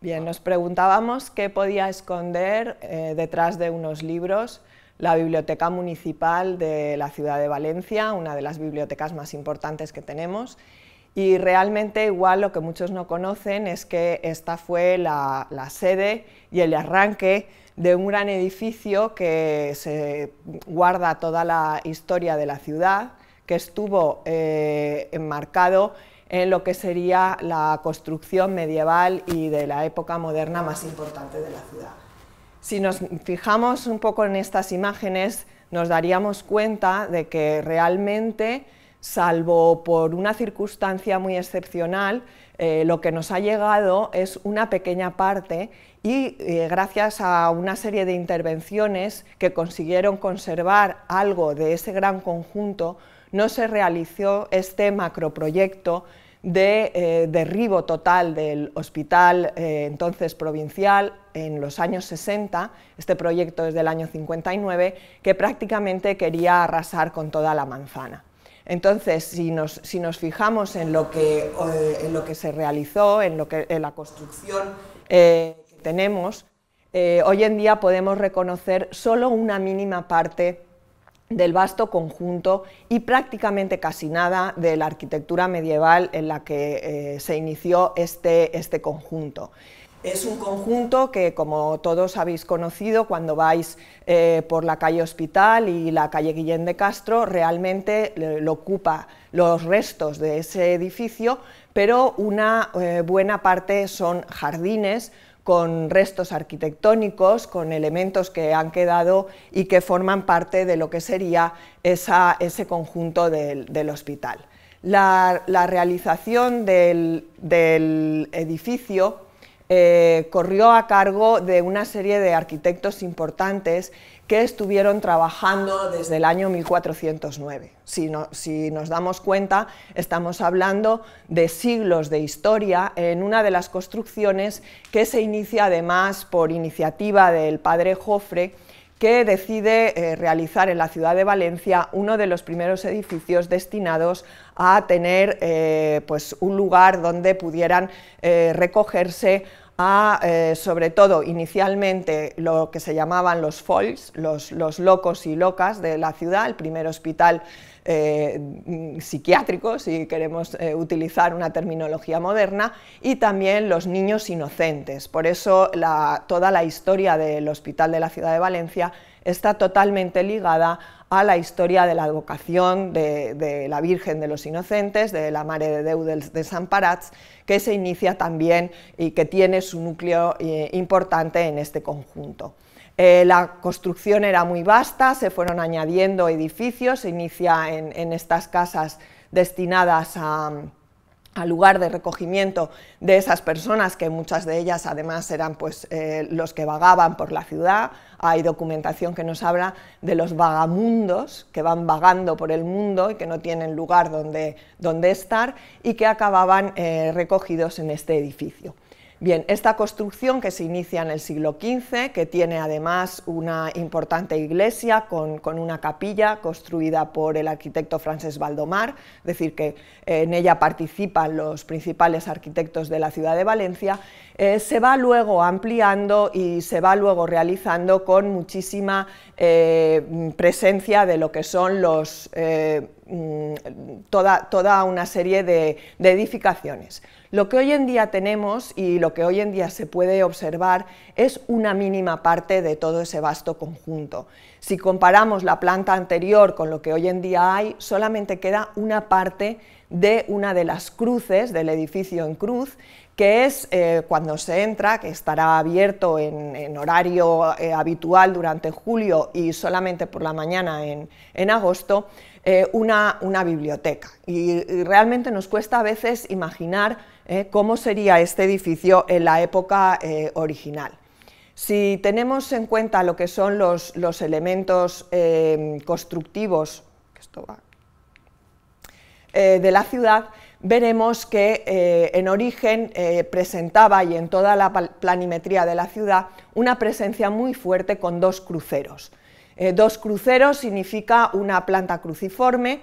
Bien, nos preguntábamos qué podía esconder eh, detrás de unos libros la Biblioteca Municipal de la Ciudad de Valencia, una de las bibliotecas más importantes que tenemos. Y realmente igual lo que muchos no conocen es que esta fue la, sede y el arranque de un gran edificio que se guarda toda la historia de la ciudad, que estuvo eh, enmarcado en lo que sería la construcción medieval y de la época moderna más importante de la ciudad. Si nos fijamos un poco en estas imágenes, nos daríamos cuenta de que realmente, salvo por una circunstancia muy excepcional, eh, lo que nos ha llegado es una pequeña parte y eh, gracias a una serie de intervenciones que consiguieron conservar algo de ese gran conjunto, no se realizó este macroproyecto de eh, derribo total del hospital eh, entonces provincial en los años 60, este proyecto es del año 59, que prácticamente quería arrasar con toda la manzana. Entonces, si nos, si nos fijamos en lo, que, eh, en lo que se realizó, en, lo que, en la construcción que tenemos, hoy en día podemos reconocer solo una mínima parte del vasto conjunto y prácticamente casi nada de la arquitectura medieval en la que eh, se inició este, este, conjunto. Es un conjunto que, como todos habéis conocido, cuando vais eh, por la calle Hospital y la calle Guillén de Castro, realmente eh, lo ocupa los restos de ese edificio, pero una buena parte son jardines, con restos arquitectónicos, con elementos que han quedado y que forman parte de lo que sería ese conjunto del, hospital. La, realización del, edificio eh, corrió a cargo de una serie de arquitectos importantes que estuvieron trabajando desde el año 1409. Si, si, nos damos cuenta, estamos hablando de siglos de historia en una de las construcciones que se inicia además por iniciativa del padre Jofre, que decide eh, realizar en la ciudad de Valencia uno de los primeros edificios destinados a tener eh, pues, un lugar donde pudieran eh, recogerse a, eh, sobre todo inicialmente, lo que se llamaban los FOLs, los, locos y locas de la ciudad, el primer hospital eh, mm, psiquiátrico, si queremos eh, utilizar una terminología moderna, y también los niños inocentes. Por eso toda la historia del Hospital de la Ciudad de Valencia está totalmente ligada a la historia de la advocación de, la Virgen de los Inocentes, de la Mare de Déu de, San que se inicia también y que tiene su núcleo eh, importante en este conjunto. Eh, la construcción era muy vasta, se fueron añadiendo edificios, se inicia en estas casas destinadas a, al lugar de recogimiento de esas personas, que muchas de ellas además eran pues, eh, los que vagaban por la ciudad. Hay documentación que nos habla de los vagamundos que van vagando por el mundo y que no tienen lugar donde, estar y que acababan eh, recogidos en este edificio. Bien, esta construcción que se inicia en el siglo XV, que tiene además una importante iglesia con, una capilla construida por el arquitecto Francés Valdomar, es decir, que en ella participan los principales arquitectos de la ciudad de Valencia, eh, se va luego ampliando y se va luego realizando con muchísima eh, presencia de lo que son los, eh, mm, toda, una serie de edificaciones. Lo que hoy en día tenemos y lo que hoy en día se puede observar es una mínima parte de todo ese vasto conjunto. Si comparamos la planta anterior con lo que hoy en día hay, solamente queda una parte de una de las cruces del edificio en cruz que es eh, cuando se entra, que estará abierto en, horario eh, habitual durante julio y solamente por la mañana en, agosto, eh, una, una, biblioteca. Y, realmente nos cuesta a veces imaginar cómo sería este edificio en la época original. Si tenemos en cuenta lo que son los, elementos constructivos de la ciudad, veremos que eh, en origen eh, presentaba y en toda la planimetría de la ciudad una presencia muy fuerte con dos cruceros. Eh, dos cruceros significa una planta cruciforme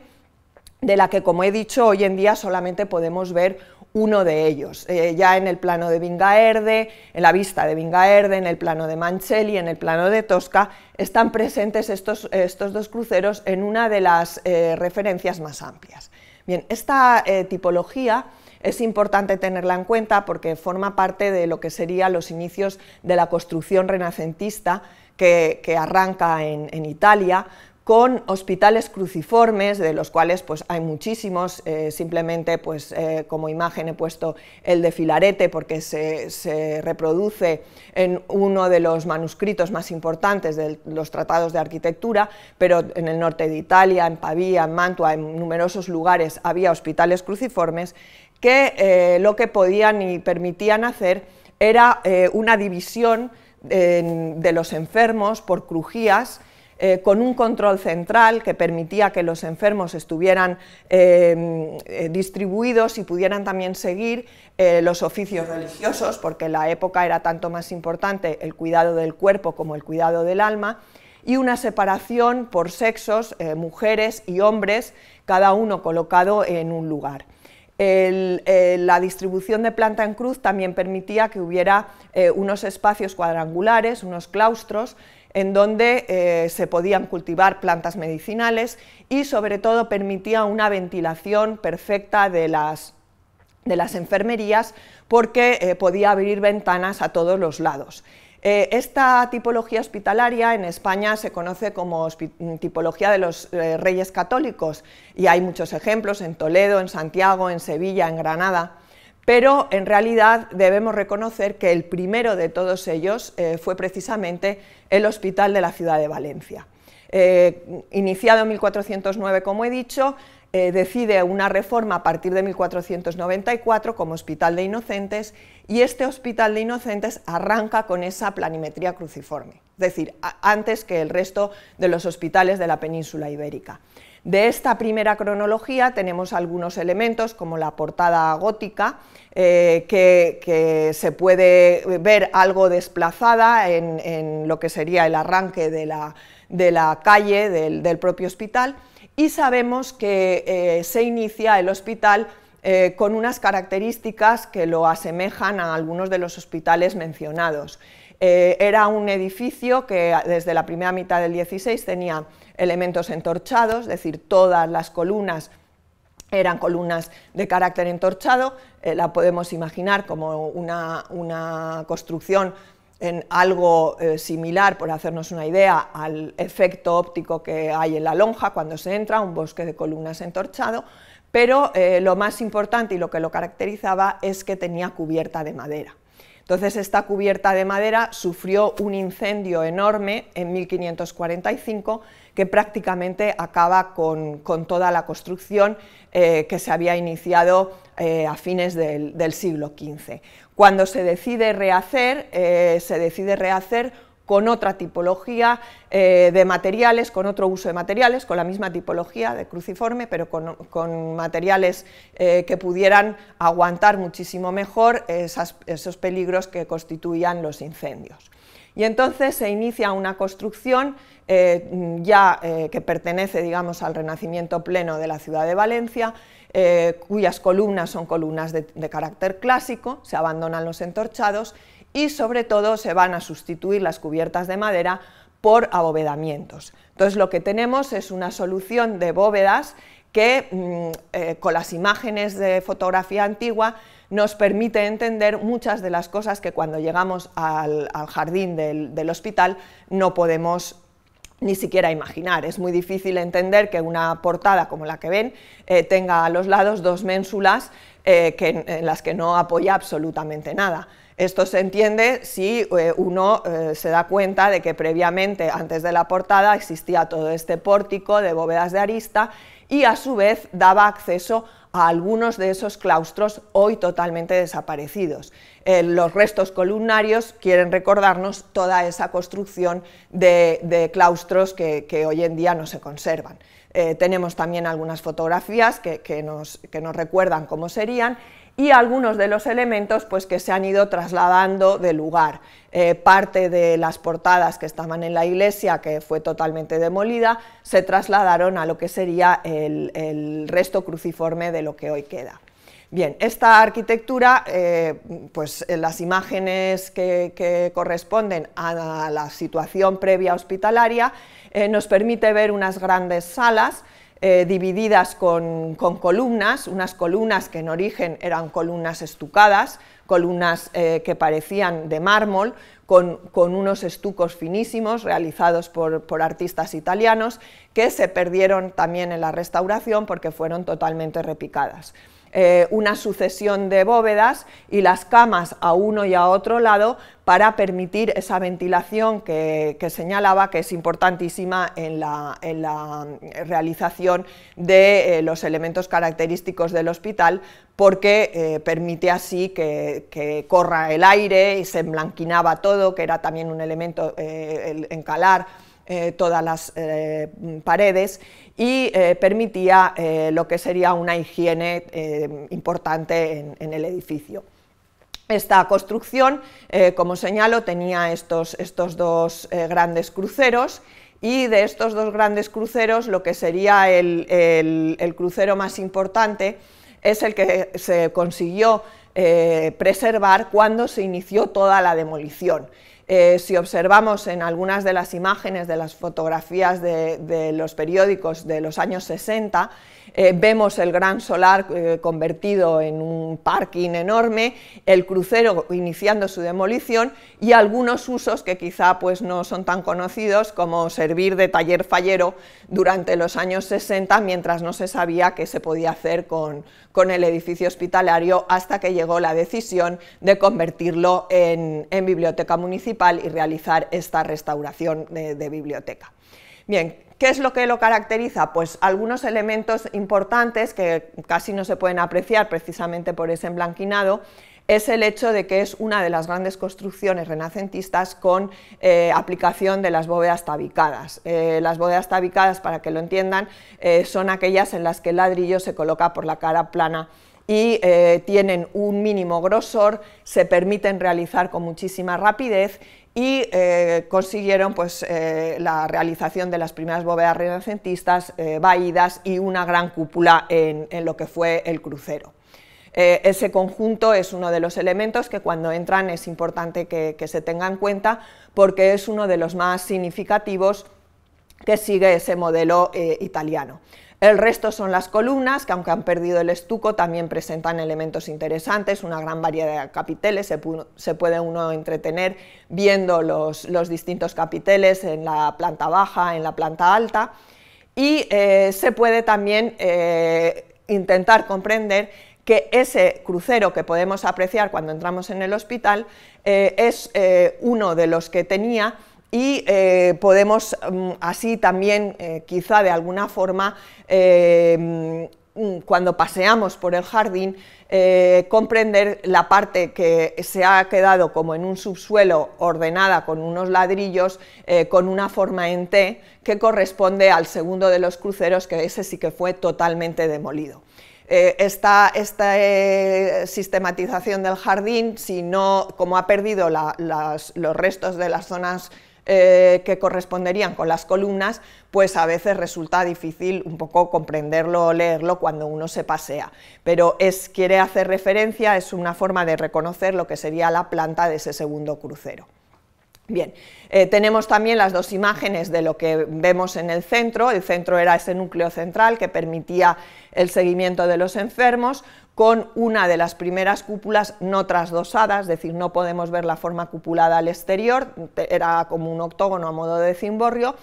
de la que, como he dicho, hoy en día solamente podemos ver uno de ellos, ya en el plano de Vingaerde, en la vista de Vingaerde, en el plano de Mancelli, en el plano de Tosca, están presentes estos dos cruceros en una de las referencias más amplias. Bien, esta eh, tipología es importante tenerla en cuenta porque forma parte de lo que serían los inicios de la construcción renacentista que, arranca en Italia con hospitales cruciformes, de los cuales pues, hay muchísimos, eh, simplemente pues, eh, como imagen he puesto el de Filarete porque se, reproduce en uno de los manuscritos más importantes de los tratados de arquitectura, pero en el norte de Italia, en Pavía, en Mantua, en numerosos lugares había hospitales cruciformes que eh, lo que podían y permitían hacer era una división de los enfermos por crujías, eh, con un control central que permitía que los enfermos estuvieran eh, eh, distribuidos y pudieran también seguir los oficios religiosos, porque en la época era tanto más importante el cuidado del cuerpo como el cuidado del alma, y una separación por sexos, mujeres y hombres, cada uno colocado en un lugar. la distribución de planta en cruz también permitía que hubiera unos espacios cuadrangulares, unos claustros, en donde eh, se podían cultivar plantas medicinales y sobre todo permitía una ventilación perfecta de las, enfermerías porque eh, podía abrir ventanas a todos los lados. Eh, esta tipología hospitalaria en España se conoce como tipología de los reyes católicos y hay muchos ejemplos en Toledo, en Santiago, en Sevilla, en Granada pero en realidad debemos reconocer que el primero de todos ellos eh, fue precisamente el Hospital de la Ciudad de Valencia. Eh, iniciado en 1409, como he dicho, eh, decide una reforma a partir de 1494 como Hospital de Inocentes y este Hospital de Inocentes arranca con esa planimetría cruciforme es decir, antes que el resto de los hospitales de la península ibérica. De esta primera cronología tenemos algunos elementos como la portada gótica, eh, que, se puede ver algo desplazada en, lo que sería el arranque de la, calle del, propio hospital, y sabemos que eh, se inicia el hospital eh, con unas características que lo asemejan a algunos de los hospitales mencionados. Eh, era un edificio que desde la primera mitad del 16 tenía elementos entorchados, es decir, todas las columnas eran columnas de carácter entorchado, eh, la podemos imaginar como una, construcción en algo eh, similar, por hacernos una idea, al efecto óptico que hay en la lonja cuando se entra, un bosque de columnas entorchado, pero lo más importante y lo que lo caracterizaba es que tenía cubierta de madera. Entonces esta cubierta de madera sufrió un incendio enorme en 1545 que prácticamente acaba con, toda la construcción eh, que se había iniciado eh, a fines del, siglo XV. Cuando se decide rehacer, eh, se decide rehacer con otra tipología eh, de materiales, con otro uso de materiales, con la misma tipología de cruciforme, pero con, materiales eh, que pudieran aguantar muchísimo mejor esos peligros que constituían los incendios. Y entonces se inicia una construcción eh, ya que pertenece, digamos, al renacimiento pleno de la ciudad de Valencia, cuyas columnas son columnas de, carácter clásico, se abandonan los entorchados y sobre todo se van a sustituir las cubiertas de madera por abovedamientos. Entonces lo que tenemos es una solución de bóvedas que mm, eh, con las imágenes de fotografía antigua nos permite entender muchas de las cosas que cuando llegamos al, jardín del, hospital no podemos ni siquiera imaginar. Es muy difícil entender que una portada como la que ven eh, tenga a los lados dos ménsulas eh, en las que no apoya absolutamente nada. Esto se entiende si eh, uno eh, se da cuenta de que previamente, antes de la portada, existía todo este pórtico de bóvedas de arista y a su vez daba acceso a algunos de esos claustros hoy totalmente desaparecidos. Eh, los restos columnarios quieren recordarnos toda esa construcción de, claustros que, hoy en día no se conservan. tenemos también algunas fotografías que nos recuerdan cómo serían y algunos de los elementos pues, que se han ido trasladando de lugar. Eh, parte de las portadas que estaban en la iglesia, que fue totalmente demolida, se trasladaron a lo que sería el, resto cruciforme de lo que hoy queda. Bien, esta arquitectura, eh, pues las imágenes que, corresponden a la situación previa hospitalaria, eh, nos permite ver unas grandes salas eh, divididas con, columnas, unas columnas que en origen eran columnas estucadas, columnas eh, que parecían de mármol, con, unos estucos finísimos realizados por, artistas italianos, que se perdieron también en la restauración porque fueron totalmente repicadas. Eh, una sucesión de bóvedas y las camas a uno y a otro lado para permitir esa ventilación que, señalaba que es importantísima en la, realización de eh, los elementos característicos del hospital porque eh, permite así que, corra el aire y se emblanquinaba todo, que era también un elemento el encalar eh, todas las eh, paredes y eh, permitía lo que sería una higiene importante en, el edificio. Esta construcción, como señalo, tenía estos, dos grandes cruceros y de estos dos grandes cruceros lo que sería el, crucero más importante es el que se consiguió preservar cuando se inició toda la demolición. Eh, si observamos en algunas de las imágenes de las fotografías de, los periódicos de los años 60, eh, vemos el gran solar eh, convertido en un parking enorme, el crucero iniciando su demolición y algunos usos que quizá pues, no son tan conocidos como servir de taller fallero durante los años 60 mientras no se sabía qué se podía hacer con, el edificio hospitalario hasta que llegó la decisión de convertirlo en biblioteca municipal y realizar esta restauración de, biblioteca. Bien, ¿Qué es lo que lo caracteriza? Pues algunos elementos importantes que casi no se pueden apreciar precisamente por ese emblanquinado es el hecho de que es una de las grandes construcciones renacentistas con eh, aplicación de las bóvedas tabicadas. Eh, las bóvedas tabicadas, para que lo entiendan, eh, son aquellas en las que el ladrillo se coloca por la cara plana y eh, tienen un mínimo grosor, se permiten realizar con muchísima rapidez y eh, consiguieron pues, eh, la realización de las primeras bóvedas renacentistas, vaídas y una gran cúpula en, lo que fue el crucero. ese conjunto es uno de los elementos que cuando entran es importante que, se tenga en cuenta porque es uno de los más significativos que sigue ese modelo italiano. El resto son las columnas, que aunque han perdido el estuco, también presentan elementos interesantes, una gran variedad de capiteles, se, puede uno entretener viendo los, distintos capiteles en la planta baja, en la planta alta, y eh, se puede también eh, intentar comprender que ese crucero que podemos apreciar cuando entramos en el hospital eh, es uno de los que tenía y eh, podemos mm, así también, eh, quizá de alguna forma, eh, mm, mm, cuando paseamos por el jardín, comprender la parte que se ha quedado como en un subsuelo ordenada con unos ladrillos, con una forma en T, que corresponde al segundo de los cruceros, que ese sí que fue totalmente demolido. esta, sistematización del jardín, si como ha perdido los restos de las zonas eh, que corresponderían con las columnas, pues a veces resulta difícil un poco comprenderlo o leerlo cuando uno se pasea. Pero es, quiere hacer referencia, es una forma de reconocer lo que sería la planta de ese segundo crucero. Bien, eh, tenemos también las dos imágenes de lo que vemos en el centro. El centro era ese núcleo central que permitía el seguimiento de los enfermos con una de las primeras cúpulas no trasdosadas, es decir, no podemos ver la forma cupulada al exterior, era como un octógono a modo de cimborrio,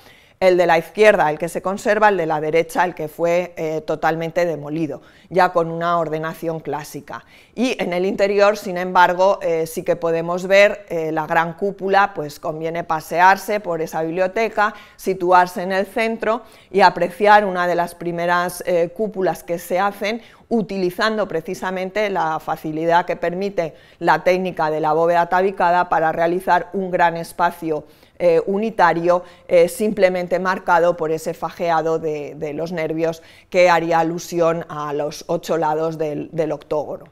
el de la izquierda, el que se conserva, el de la derecha, el que fue eh, totalmente demolido, ya con una ordenación clásica. Y en el interior, sin embargo, eh, sí que podemos ver eh, la gran cúpula, pues conviene pasearse por esa biblioteca, situarse en el centro y apreciar una de las primeras cúpulas que se hacen utilizando precisamente la facilidad que permite la técnica de la bóveda tabicada para realizar un gran espacio eh, unitario, eh, simplemente marcado por ese fajeado de, los nervios que haría alusión a los ocho lados del, octógono.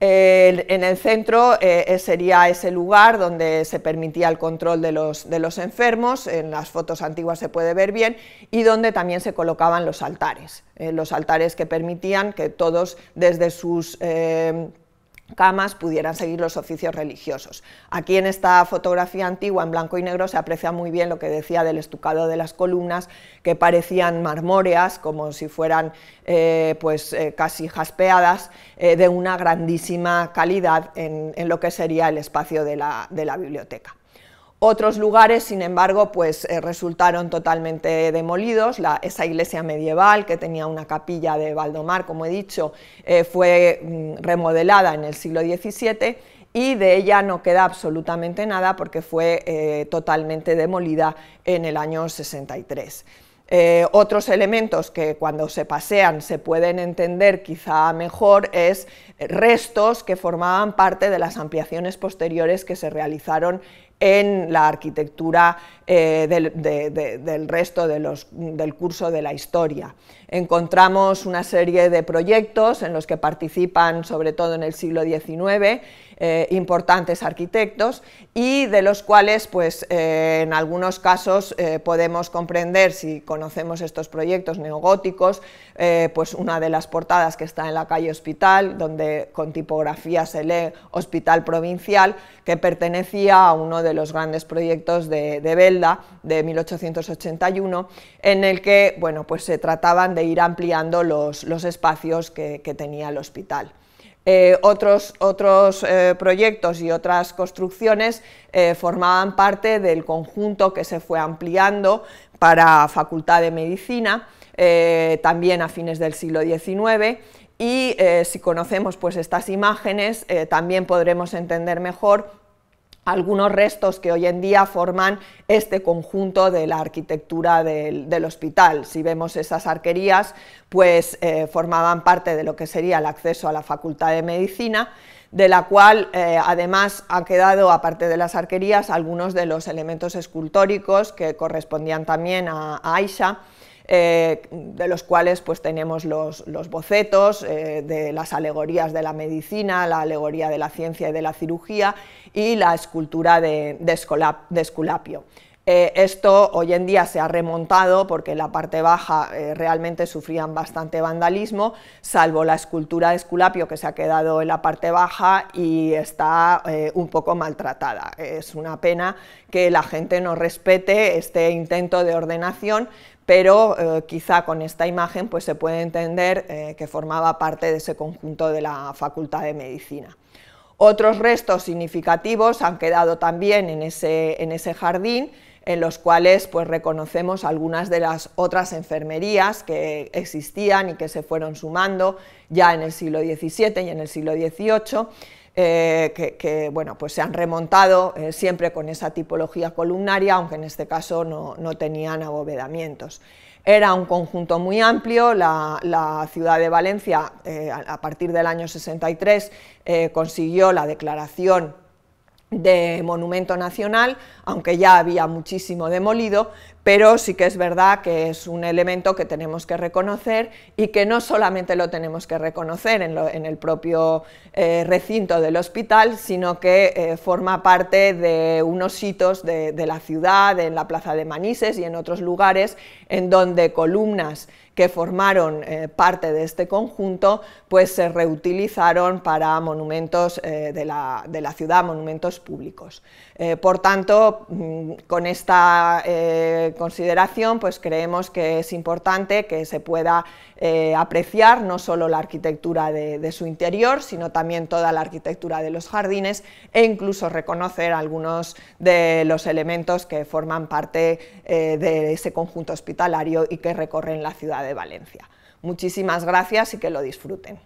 en el centro eh, sería ese lugar donde se permitía el control de los, enfermos, en las fotos antiguas se puede ver bien, y donde también se colocaban los altares, los altares que permitían que todos desde sus camas pudieran seguir los oficios religiosos. Aquí en esta fotografía antigua en blanco y negro se aprecia muy bien lo que decía del estucado de las columnas que parecían marmóreas como si fueran eh, pues, eh, casi jaspeadas eh, de una grandísima calidad en, lo que sería el espacio de la biblioteca. Otros lugares, sin embargo, pues eh, resultaron totalmente demolidos. esa iglesia medieval, que tenía una capilla de Valdomar, como he dicho, eh, fue mm, remodelada en el siglo XVII y de ella no queda absolutamente nada porque fue eh, totalmente demolida en el año 63. otros elementos que cuando se pasean se pueden entender quizá mejor es restos que formaban parte de las ampliaciones posteriores que se realizaron en la arquitectura eh, del, resto del curso de la historia. Encontramos una serie de proyectos en los que participan, sobre todo en el siglo XIX, eh, importantes arquitectos y de los cuales pues, eh, en algunos casos eh, podemos comprender, si conocemos estos proyectos neogóticos, pues una de las portadas que está en la calle Hospital, donde con tipografía se lee Hospital Provincial, que pertenecía a uno de los grandes proyectos de, Belda de 1881, en el que pues, se trataban de ir ampliando los, espacios que tenía el hospital. Eh, otros, eh, proyectos y otras construcciones eh, formaban parte del conjunto que se fue ampliando para Facultad de Medicina, también a fines del siglo XIX, y si conocemos pues, estas imágenes también podremos entender mejor algunos restos que hoy en día forman este conjunto de la arquitectura del, hospital. Si vemos esas arquerías, pues eh, formaban parte de lo que sería el acceso a la Facultad de Medicina, de la cual eh, además han quedado, aparte de las arquerías, algunos de los elementos escultóricos que correspondían también a, a Aisha, eh, de los cuales pues, tenemos los, bocetos eh, de las alegorías de la medicina, la alegoría de la ciencia y de la cirugía y la escultura de, de, Esculapio. Eh, esto hoy en día se ha remontado porque la parte baja realmente sufrían bastante vandalismo, salvo la escultura de Esculapio que se ha quedado en la parte baja y está un poco maltratada. Es una pena que la gente no respete este intento de ordenación, pero eh, quizá con esta imagen pues, se puede entender eh, que formaba parte de ese conjunto de la Facultad de Medicina. Otros restos significativos han quedado también en ese, jardín, en los cuales pues, reconocemos algunas de las otras enfermerías que existían y que se fueron sumando ya en el siglo XVII y en el siglo XVIII, eh, que, bueno, pues se han remontado eh, siempre con esa tipología columnaria, aunque en este caso no, tenían abovedamientos. Era un conjunto muy amplio, la, ciudad de Valencia eh, a, a partir del año 63 consiguió la declaración de monumento nacional, aunque ya había muchísimo demolido, pero sí que es verdad que es un elemento que tenemos que reconocer y que no solamente lo tenemos que reconocer en, el propio eh, recinto del hospital, sino que eh, forma parte de unos hitos de la ciudad, en la plaza de Manises y en otros lugares, en donde columnas que formaron eh, parte de este conjunto, pues se reutilizaron para monumentos eh, de, la, ciudad, monumentos públicos. Eh, por tanto, mm, con esta consideración, pues creemos que es importante que se pueda apreciar no solo la arquitectura de, de su interior, sino también toda la arquitectura de los jardines e incluso reconocer algunos de los elementos que forman parte de ese conjunto hospitalario y que recorren la ciudad de Valencia. Muchísimas gracias y que lo disfruten.